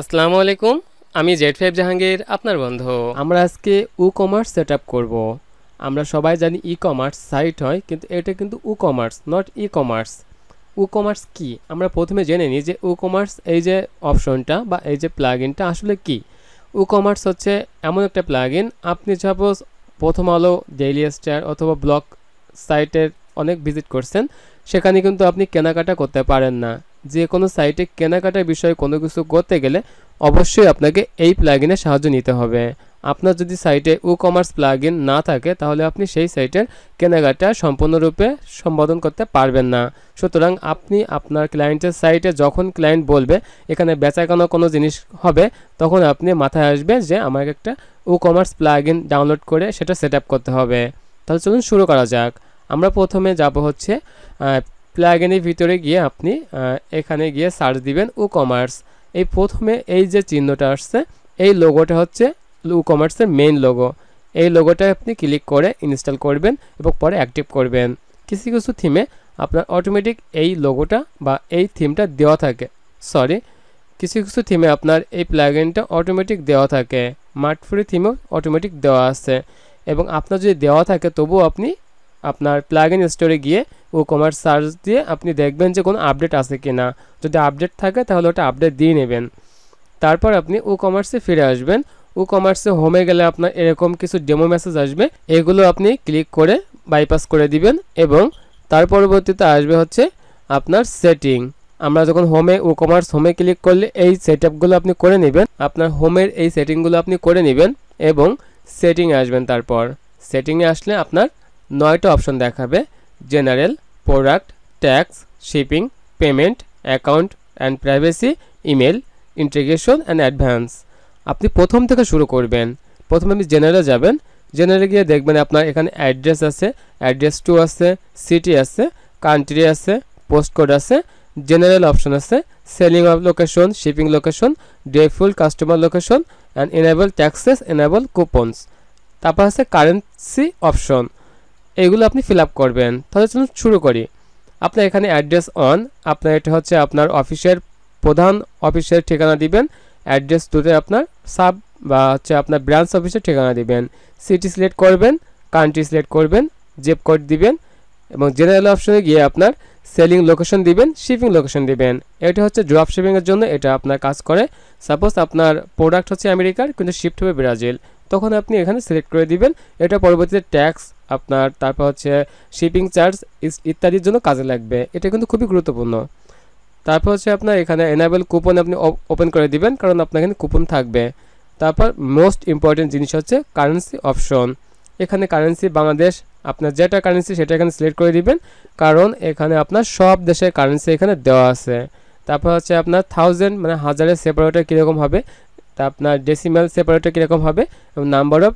আসসালামু আলাইকুম আমি জেড ফাইভ জাহাঙ্গীর আপনার বন্ধু আমরা আজকে ই কমার্স সেট আপ করবো আমরা সবাই জানি ই কমার্স সাইট হয় কিন্তু এটা কিন্তু e commerce not e commerce e commerce কি আমরা প্রথমে জেনে নিই যে ই কমার্স এই যে অপশনটা বা এই যে প্লাগইনটা আসলে কি ই কমার্স হচ্ছে এমন একটা প্লাগইন আপনি সাপোজ প্রথম আলো ডেইলি স্টার অথবা ব্লগ সাইটের অনেক ভিজিট করছেন সেখানে কিন্তু আপনি কেনাকাটা করতে পারেন না যে কোনো সাইটে কেনাকাটার বিষয়ে কোনো কিছু করতে গেলে অবশ্যই আপনাকে এই প্লাগিনের সাহায্য নিতে হবে আপনার যদি সাইটে ও কমার্স প্লাগিন না থাকে তাহলে আপনি সেই সাইটের কেনাকাটা সম্পূর্ণরূপে সম্বোধন করতে পারবেন না সুতরাং আপনি আপনার ক্লায়েন্টের সাইটে যখন ক্লায়েন্ট বলবে এখানে বেচা কেনা কোনো জিনিস হবে তখন আপনি মাথায় আসবে যে আমাকে একটা ও কমার্স প্লাগিন ডাউনলোড করে সেটা সেট করতে হবে তাহলে চলুন শুরু করা যাক আমরা প্রথমে যাব হচ্ছে প্লাগইন ভিতরে গিয়ে আপনি এখানে গিয়ে সার্চ দিবেন ওকমার্স এই প্রথমে এই যে চিহ্নটা আসছে এই লোগোটা হচ্ছে উকমার্স এর মেইন লোগো এই লোগোটা আপনি ক্লিক করে ইনস্টল করবেন এবং পরে অ্যাক্টিভ করবেন কিছু কিছু থিমে আপনার অটোমেটিক এই লোগোটা বা এই থিমটা দেওয়া থাকে সরি কিছু কিছু থিমে আপনার এই প্লাগইনটা অটোমেটিক দেওয়া থাকে মারট ফ্রি থিমও অটোমেটিক দেওয়া আছে এবং আপনি যদি দেওয়া থাকে তবুও আপনি আপনার প্লাগ ইন স্টোরে গিয়ে ও কমার্স সার্চ দিয়ে আপনি দেখবেন যে কোনো আপডেট আছে কি না যদি আপডেট থাকে তাহলে ওটা আপডেট দিয়ে নেবেন তারপর আপনি ও কমার্সে ফিরে আসবেন ও কমার্সে হোমে গেলে আপনার এরকম কিছু ডেমো মেসেজ আসবে এগুলো আপনি ক্লিক করে বাইপাস করে দিবেন এবং তার পরবর্তীতে আসবে হচ্ছে আপনার সেটিং আমরা যখন হোমে ও কমার্স হোমে ক্লিক করলে এই সেট আপনি করে নেবেন আপনার হোমের এই সেটিংগুলো আপনি করে নেবেন এবং সেটিংয়ে আসবেন তারপর সেটিংয়ে আসলে আপনার নয়টা অপশন দেখাবে general product tax shipping payment account and privacy email integration and advance আপনি প্রথম থেকে শুরু করবেন প্রথমে আপনি জেনারেলে যাবেন জেনারেলে গিয়ে দেখবেন আপনার এখানে অ্যাড্রেস আছে অ্যাড্রেস টু আছে সিটি আছে কান্ট্রি আছে পোস্ট কোড আছে জেনারেল অপশন আছে selling of location shipping location default customer location and enable taxes enable coupons তারপর আছে কারেন্সি অপশন এগুলো আপনি ফিল করবেন তাহলে চলুন শুরু করি আপনার এখানে অ্যাড্রেস অন আপনার এটা হচ্ছে আপনার অফিসের প্রধান অফিসের ঠিকানা দিবেন অ্যাড্রেস টুতে আপনার সাব বা হচ্ছে আপনার ব্রাঞ্চ অফিসের ঠিকানা দিবেন সিটি সিলেক্ট করবেন কান্ট্রি সিলেক্ট করবেন জেপ কোড দিবেন এবং জেনারেল অপশনে গিয়ে আপনার সেলিং লোকেশন দিবেন শিপিং লোকেশন দিবেন এটা হচ্ছে ড্রপ শিপিংয়ের জন্য এটা আপনার কাজ করে সাপোজ আপনার প্রোডাক্ট হচ্ছে আমেরিকার কিন্তু শিফট হবে ব্রাজিল তখন আপনি এখানে সিলেক্ট করে দিবেন এটা পরবর্তীতে ট্যাক্স আপনার তারপর হচ্ছে শিপিং চার্জ ইত্যাদির জন্য কাজে লাগবে এটা কিন্তু খুবই গুরুত্বপূর্ণ তারপর হচ্ছে আপনার এখানে এনাবেল কুপন আপনি ওপেন করে দিবেন কারণ আপনার এখানে কুপন থাকবে তারপর মোস্ট ইম্পর্টেন্ট জিনিস হচ্ছে কারেন্সি অপশন এখানে কারেন্সি বাংলাদেশ আপনার যেটা কারেন্সি সেটা এখানে সিলেক্ট করে দিবেন কারণ এখানে আপনার সব দেশের কারেন্সি এখানে দেওয়া আছে তারপর হচ্ছে আপনার থাউজেন্ড মানে হাজারের সেপারেটার কীরকম হবে তা আপনার ডেসিমাল সেপারেটর কীরকম হবে এবং নাম্বার অফ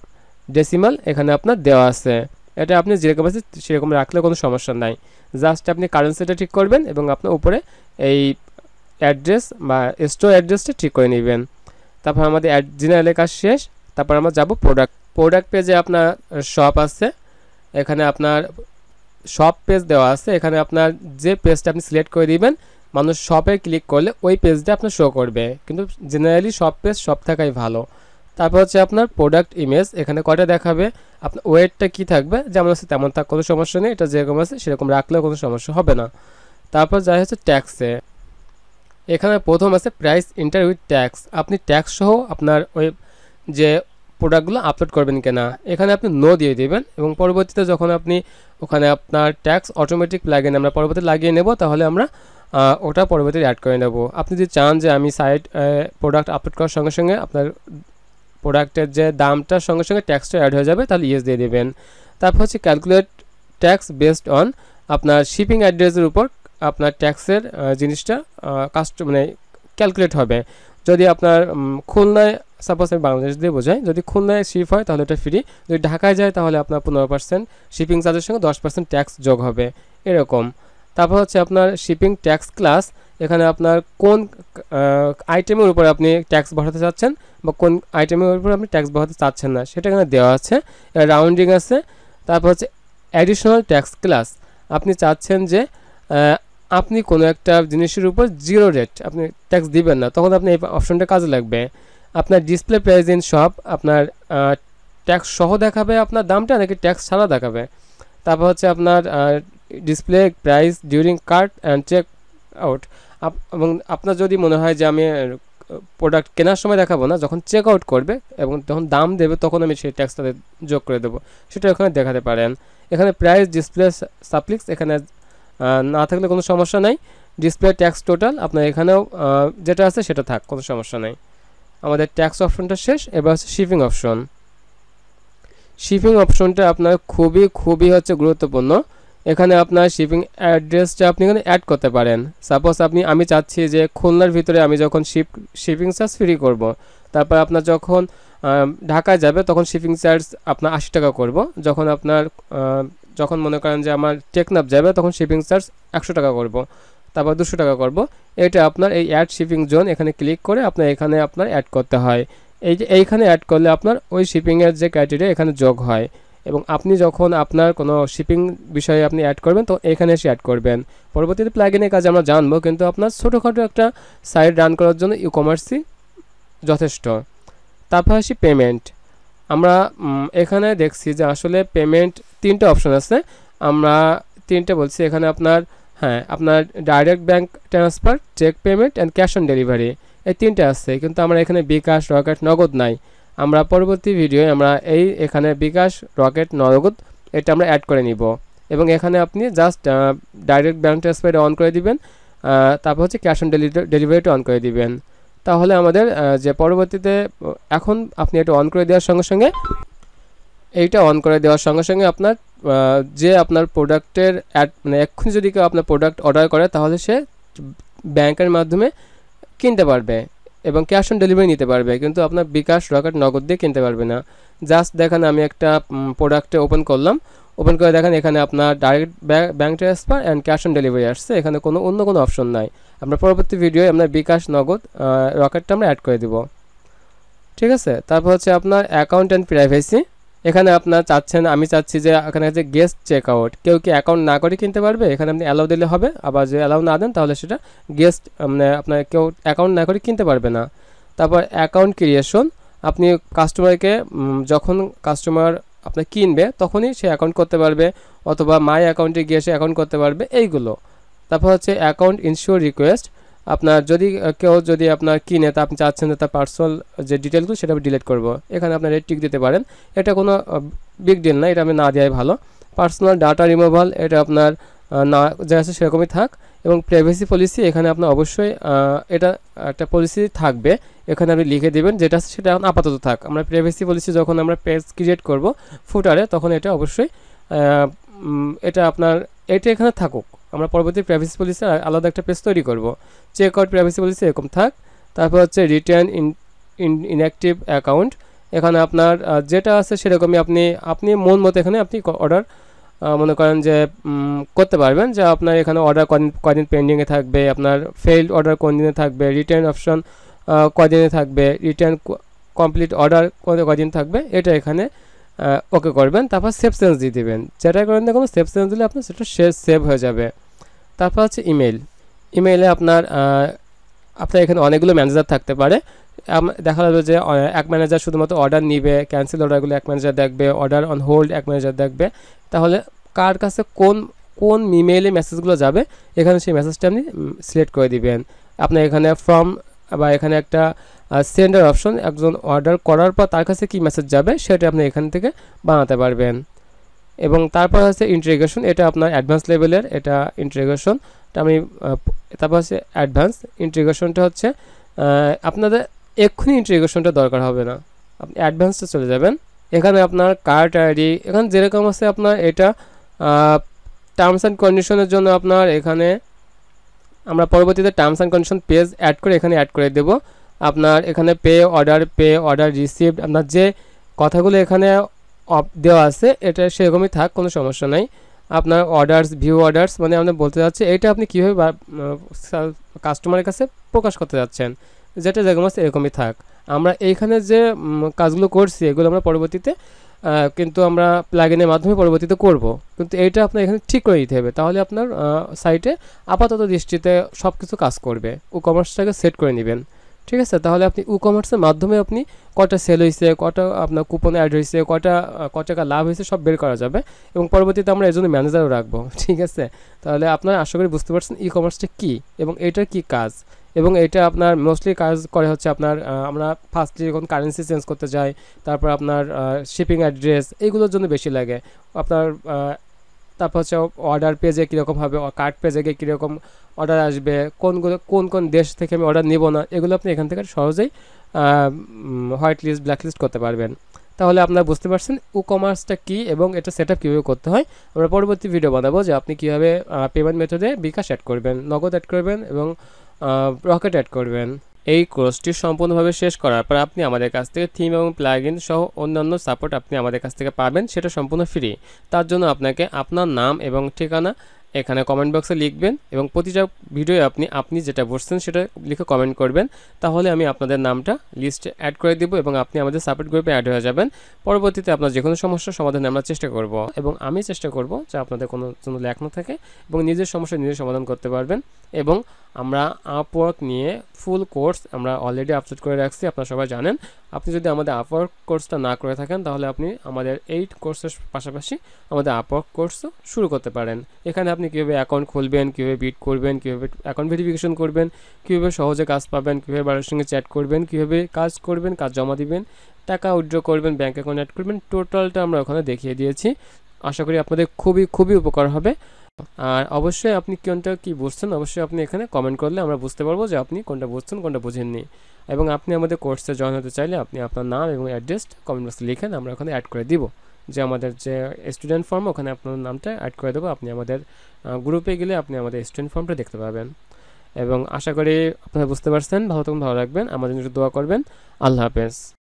ডেসিমাল এখানে আপনার দেওয়া আছে এটা আপনি যেরকম আছে সেরকম রাখলে কোনো সমস্যা নাই জাস্ট আপনি কারেন্সিটা ঠিক করবেন এবং আপনার উপরে এই অ্যাড্রেস বা স্টোর অ্যাড্রেসটা ঠিক করে নেবেন তারপর আমাদের জেনারেলের কাজ শেষ তারপর আমরা যাব প্রোডাক্ট প্রোডাক্ট পেজে আপনার শপ আছে এখানে আপনার শপ পেজ দেওয়া আছে এখানে আপনার যে পেজটা আপনি সিলেক্ট করে দিবেন মানুষ শপে ক্লিক করলে ওই পেজটা আপনার শো করবে কিন্তু জেনারেলি সব পেজ সব থাকাই ভালো তারপর হচ্ছে আপনার প্রোডাক্ট ইমেজ এখানে কটা দেখাবে আপনার ওয়েটটা কি থাকবে যেমন আছে তেমন থাক কোনো সমস্যা নেই এটা যেরকম আছে সেরকম রাখলেও কোনো সমস্যা হবে না তারপর যাই হচ্ছে ট্যাক্সে এখানে প্রথম আছে প্রাইস ইন্টার উইথ ট্যাক্স আপনি ট্যাক্স সহ আপনার ওই যে প্রোডাক্টগুলো আপলোড করবেন কিনা এখানে আপনি নো দিয়ে দেবেন এবং পরবর্তীতে যখন আপনি ওখানে আপনার ট্যাক্স অটোমেটিক লাগিয়ে আমরা পরবর্তীতে লাগিয়ে নেব তাহলে আমরা ওটা পরবর্তীতে অ্যাড করে নেব আপনি যদি চান যে আমি সাইট প্রোডাক্ট আপলোড করার সঙ্গে সঙ্গে আপনার প্রোডাক্টের যে দামটার সঙ্গে সঙ্গে ট্যাক্সটা অ্যাড হয়ে যাবে তাহলে ইয়েস দিয়ে দেবেন তারপর হচ্ছে ক্যালকুলেট ট্যাক্স বেসড অন আপনার শিপিং অ্যাড্রেসের উপর আপনার ট্যাক্সের জিনিসটা কাস্ট মানে ক্যালকুলেট হবে যদি আপনার খুলনায় সাপোজ আমি বাংলাদেশ দিয়ে বোঝাই যদি খুলনায় শিপ হয় তাহলে এটা ফ্রি যদি ঢাকায় যায় তাহলে আপনার পনেরো পার্সেন্ট শিপিং চার্জের সঙ্গে দশ পার্সেন্ট ট্যাক্স যোগ হবে এরকম তারপর হচ্ছে আপনার শিপিং ট্যাক্স ক্লাস এখানে আপনার কোন আইটেমের উপরে আপনি ট্যাক্স বসাতে চাচ্ছেন বা কোন আইটেমের উপরে আপনি ট্যাক্স বসাতে চাচ্ছেন না সেটা এখানে দেওয়া আছে রাউন্ডিং আছে তারপর হচ্ছে অ্যাডিশনাল ট্যাক্স ক্লাস আপনি চাচ্ছেন যে আপনি কোনো একটা জিনিসের উপর জিরো রেট আপনি ট্যাক্স দিবেন না তখন আপনি এই অপশনটা কাজে লাগবে আপনার ডিসপ্লে প্রাইস ইন সব আপনার ট্যাক্স সহ দেখাবে আপনার দামটা নাকি ট্যাক্স ছাড়া দেখাবে তারপর হচ্ছে আপনার display price during cart and check out এবং আপনার যদি মনে হয় যে আমি প্রোডাক্ট কেনার সময় দেখাবো না যখন চেক আউট করবে এবং যখন দাম দেবে তখন আমি সেই ট্যাক্স তাদের যোগ করে দেবো সেটা ওখানে দেখাতে পারেন এখানে প্রাইস ডিসপ্লে সাপ্লিক্স এখানে না থাকলে কোনো সমস্যা নাই ডিসপ্লে ট্যাক্স টোটাল আপনার এখানেও যেটা আছে সেটা থাক কোনো সমস্যা নেই আমাদের ট্যাক্স অপশনটা শেষ এবার হচ্ছে শিপিং অপশন শিপিং অপশনটা আপনার খুবই খুবই হচ্ছে গুরুত্বপূর্ণ এখানে আপনার শিপিং অ্যাড্রেসটা আপনি এখানে অ্যাড করতে পারেন সাপোজ আপনি আমি চাচ্ছি যে খুলনার ভিতরে আমি যখন শিপ শিপিং চার্জ ফ্রি করব। তারপর আপনার যখন ঢাকায় যাবে তখন শিপিং চার্জ আপনার আশি টাকা করব। যখন আপনার যখন মনে করেন যে আমার টেকনাপ যাবে তখন শিপিং চার্জ একশো টাকা করব। তারপর দুশো টাকা করব। এটা আপনার এই অ্যাড শিপিং জোন এখানে ক্লিক করে আপনার এখানে আপনার অ্যাড করতে হয় এই যে এইখানে অ্যাড করলে আপনার ওই শিপিংয়ের যে ক্রাইটেরিয়া এখানে যোগ হয় এবং আপনি যখন আপনার কোনো শিপিং বিষয়ে আপনি অ্যাড করবেন তো এখানে এসে অ্যাড করবেন পরবর্তীতে প্ল্যাগিনের কাজ আমরা জানবো কিন্তু আপনার ছোটোখাটো একটা সাইট রান করার জন্য ই কমার্সই যথেষ্ট তারপর আসি পেমেন্ট আমরা এখানে দেখছি যে আসলে পেমেন্ট তিনটে অপশন আছে আমরা তিনটে বলছি এখানে আপনার হ্যাঁ আপনার direct bank transfer check payment and cash on delivery এই তিনটে আছে কিন্তু আমরা এখানে বিকাশ রকেট নগদ নাই আমরা পরবর্তী ভিডিও আমরা এই এখানে বিকাশ রকেট নগদ এটা আমরা অ্যাড করে নিব এবং এখানে আপনি just direct bank transfer on করে দিবেন তারপর হচ্ছে ক্যাশ অন ডেলিভারিটা অন করে দিবেন তাহলে আমাদের যে পরবর্তীতে এখন আপনি এটা অন করে দেওয়ার সঙ্গে সঙ্গে এইটা অন করে দেওয়ার সঙ্গে সঙ্গে আপনার যে আপনার প্রোডাক্টের অ্যাড মানে এক্ষুনি যদি কেউ আপনার প্রোডাক্ট অর্ডার করে তাহলে সে ব্যাংকের মাধ্যমে কিনতে পারবে এবং ক্যাশ অন ডেলিভারি নিতে পারবে কিন্তু আপনার বিকাশ রকেট নগদ দিয়ে কিনতে পারবে না জাস্ট দেখেন আমি একটা প্রোডাক্টে ওপেন করলাম ওপেন করে দেখেন এখানে আপনার direct bank transfer and cash on delivery আসছে এখানে কোনো অন্য কোনো অপশন নাই আমরা পরবর্তী ভিডিও আপনার বিকাশ নগদ রকেটটা আমরা অ্যাড করে দেবো ঠিক আছে তারপর হচ্ছে আপনার অ্যাকাউন্ট অ্যান্ড প্রাইভেসি এখানে আপনার চাচ্ছেন আমি চাচ্ছি যে এখানে যে গেস্ট চেক আউট কেউ কি অ্যাকাউন্ট না করে কিনতে পারবে এখানে আপনি অ্যালাউ দিলে হবে আবার যে অ্যালাউ না দেন তাহলে সেটা গেস্ট মানে আপনার কেউ অ্যাকাউন্ট না করে কিনতে পারবে না তারপর অ্যাকাউন্ট ক্রিয়েশন আপনি কাস্টমারকে যখন কাস্টমার আপনার কিনবে তখনই সে অ্যাকাউন্ট করতে পারবে অথবা মাই অ্যাকাউন্টে গিয়ে সে অ্যাকাউন্ট করতে পারবে এইগুলো তারপর হচ্ছে অ্যাকাউন্ট ইনশিওর রিকোয়েস্ট আপনার যদি কেউ যদি আপনার কিনে তা আপনি চাচ্ছেন যে তার পার্সোনাল যে ডিটেলগুলো সেটা আমি ডিলিট করবো এখানে আপনার টিক দিতে পারেন এটা কোনো বিগ ডিল না এটা আমি না দেওয়াই ভালো পার্সোনাল ডাটা রিমুভাল এটা আপনার না যা আছে সেরকমই থাক এবং প্রাইভেসি পলিসি এখানে আপনার অবশ্যই এটা একটা পলিসি থাকবে এখানে আপনি লিখে দেবেন যেটা আছে সেটা এখন আপাতত থাক আমরা প্রাইভেসি পলিসি যখন আমরা পেজ ক্রিয়েট করব ফুটারে তখন এটা অবশ্যই এটা আপনার এটা এখানে থাকুক আমরা পরবর্তী প্রাইভেসি পলিসি আলাদা একটা পেজ তৈরি করব চেক আউট প্রাইভেসি পলিসি এরকম থাক তারপর হচ্ছে রিটার্ন ইন ইনঅ্যাক্টিভ অ্যাকাউন্ট এখানে আপনার যেটা আছে সেরকমই আপনি আপনি মন মতো এখানে আপনি অর্ডার মনে করেন যে করতে পারবেন যে আপনার এখানে অর্ডার কদিন পেন্ডিংয়ে থাকবে আপনার ফেইল্ড অর্ডার কোন দিনে থাকবে রিটার্ন অপশন কদিনে থাকবে রিটার্ন কমপ্লিট অর্ডার কদিন থাকবে এটা এখানে ওকে করবেন তারপর সেভ সেন্স দিয়ে দেবেন যেটাই করেন দেখুন সেভ সেন্স দিলে আপনার সেটা সেভ হয়ে যাবে তারপর হচ্ছে ইমেল ইমেইলে আপনার আপনার এখানে অনেকগুলো ম্যানেজার থাকতে পারে দেখা যাবে যে এক ম্যানেজার শুধুমাত্র অর্ডার নিবে ক্যান্সেল অর্ডারগুলো এক ম্যানেজার দেখবে অর্ডার অন হোল্ড এক ম্যানেজার দেখবে তাহলে কার কাছে কোন কোন ইমেইলে মেসেজগুলো যাবে এখানে সেই মেসেজটা আপনি সিলেক্ট করে দিবেন আপনার এখানে ফর্ম বা এখানে একটা সেন্ডার অপশন একজন অর্ডার করার পর তার কাছে কী মেসেজ যাবে সেটা আপনি এখান থেকে বানাতে পারবেন এবং তারপর হচ্ছে ইন্টিগ্রেশন এটা আপনার অ্যাডভান্স লেভেলের এটা ইন্টিগ্রেশন আমি তারপর হচ্ছে অ্যাডভান্স ইন্টিগ্রেশনটা হচ্ছে আপনাদের এক্ষুনি ইন্টিগ্রেশনটা দরকার হবে না আপনি অ্যাডভান্সটা চলে যাবেন এখানে আপনার কার্ড আইডি এখানে যেরকম আছে আপনার এটা টার্মস অ্যান্ড কন্ডিশনের জন্য আপনার এখানে আমরা পরবর্তীতে terms and condition page add করে এখানে অ্যাড করে দেব আপনার এখানে pay order pay order received আপনার যে কথাগুলো এখানে দেওয়া আছে এটা সেরকমই থাক কোনো সমস্যা নাই আপনার অর্ডার্স ভিউ অর্ডার্স মানে আমরা বলতে যাচ্ছে এটা আপনি কীভাবে কাস্টমারের কাছে প্রকাশ করতে যাচ্ছেন যেটা যেরকম আছে এরকমই থাক আমরা এইখানে যে কাজগুলো করছি এগুলো আমরা পরবর্তীতে কিন্তু আমরা প্লাগিনের মাধ্যমে পরিবর্তিত করব কিন্তু এটা আপনার এখানে ঠিক করে দিতে হবে তাহলে আপনার সাইটে আপাতত দৃষ্টিতে সব কিছু কাজ করবে ই কমার্সটাকে সেট করে নেবেন ঠিক আছে তাহলে আপনি ই কমার্সের মাধ্যমে আপনি কটা সেল হয়েছে কটা আপনার কুপন অ্যাড হয়েছে কটা কত টাকা লাভ হয়েছে সব বের করা যাবে এবং পরবর্তীতে আমরা এর জন্য ম্যানেজারও রাখবো ঠিক আছে তাহলে আপনারা আশা করি বুঝতে পারছেন ই কমার্সটা কী এবং এটার কী কাজ এবং এটা আপনার মোস্টলি কাজ করে হচ্ছে আপনার আমরা ফার্স্টলি যখন কারেন্সি চেঞ্জ করতে যাই তারপর আপনার শিপিং অ্যাড্রেস এইগুলোর জন্য বেশি লাগে আপনার তারপর হচ্ছে অর্ডার পেজে কীরকম হবে কার্ড পেজে গিয়ে কীরকম অর্ডার আসবে কোনগুলো কোন কোন দেশ থেকে আমি অর্ডার নেব না এগুলো আপনি এখান থেকে সহজেই হোয়াইট লিস্ট ব্ল্যাক লিস্ট করতে পারবেন তাহলে আপনারা বুঝতে পারছেন ই কমার্সটা কী এবং এটা সেট আপ কীভাবে করতে হয় আমরা পরবর্তী ভিডিও বানাবো যে আপনি কীভাবে পেমেন্ট মেথডে বিকাশ অ্যাড করবেন নগদ অ্যাড করবেন এবং রকেট অ্যাড করবেন এই কোর্সটি সম্পূর্ণভাবে শেষ করার পর আপনি আমাদের কাছ থেকে থিম এবং ইন সহ অন্যান্য সাপোর্ট আপনি আমাদের কাছ থেকে পাবেন সেটা সম্পূর্ণ ফ্রি তার জন্য আপনাকে আপনার নাম এবং ঠিকানা এখানে কমেন্ট বক্সে লিখবেন এবং প্রতিটা ভিডিও আপনি আপনি যেটা বসছেন সেটা লিখে কমেন্ট করবেন তাহলে আমি আপনাদের নামটা লিস্টে অ্যাড করে দেবো এবং আপনি আমাদের সাপোর্ট গ্রুপে অ্যাড হয়ে যাবেন পরবর্তীতে আপনার যে কোনো সমস্যার সমাধানে আমরা চেষ্টা করব এবং আমি চেষ্টা করব যে আপনাদের কোনো জন্য লেখ না থাকে এবং নিজের সমস্যা নিজের সমাধান করতে পারবেন এবং আমরা আপওয়ার্ক নিয়ে ফুল কোর্স আমরা অলরেডি আপলোড করে রাখছি আপনারা সবাই জানেন আপনি যদি আমাদের আপওয়ার্ক কোর্সটা না করে থাকেন তাহলে আপনি আমাদের এইট কোর্সের পাশাপাশি আমাদের আপওয়ার্ক কোর্সও শুরু করতে পারেন এখানে আপনি কীভাবে অ্যাকাউন্ট খুলবেন কীভাবে বিট করবেন কীভাবে অ্যাকাউন্ট ভেরিফিকেশন করবেন কীভাবে সহজে কাজ পাবেন কীভাবে বাড়ির সঙ্গে চ্যাট করবেন কীভাবে কাজ করবেন কাজ জমা দিবেন টাকা উইথড্র করবেন ব্যাঙ্ক অ্যাকাউন্ট অ্যাড করবেন টোটালটা আমরা ওখানে দেখিয়ে দিয়েছি আশা করি আপনাদের খুবই খুবই উপকার হবে আর অবশ্যই আপনি কোনটা কি বুঝছেন অবশ্যই আপনি এখানে কমেন্ট করলে আমরা বুঝতে পারবো যে আপনি কোনটা বুঝছেন কোনটা বুঝেননি এবং আপনি আমাদের কোর্সে জয়েন হতে চাইলে আপনি আপনার নাম এবং অ্যাড্রেস কমেন্ট বক্সে লিখেন আমরা ওখানে অ্যাড করে দিব যে আমাদের যে স্টুডেন্ট ফর্ম ওখানে আপনার নামটা অ্যাড করে দেবো আপনি আমাদের গ্রুপে গেলে আপনি আমাদের স্টুডেন্ট ফর্মটা দেখতে পাবেন এবং আশা করি আপনারা বুঝতে পারছেন ভালো থাকুন ভালো রাখবেন আমাদের জন্য দোয়া করবেন আল্লাহ হাফেজ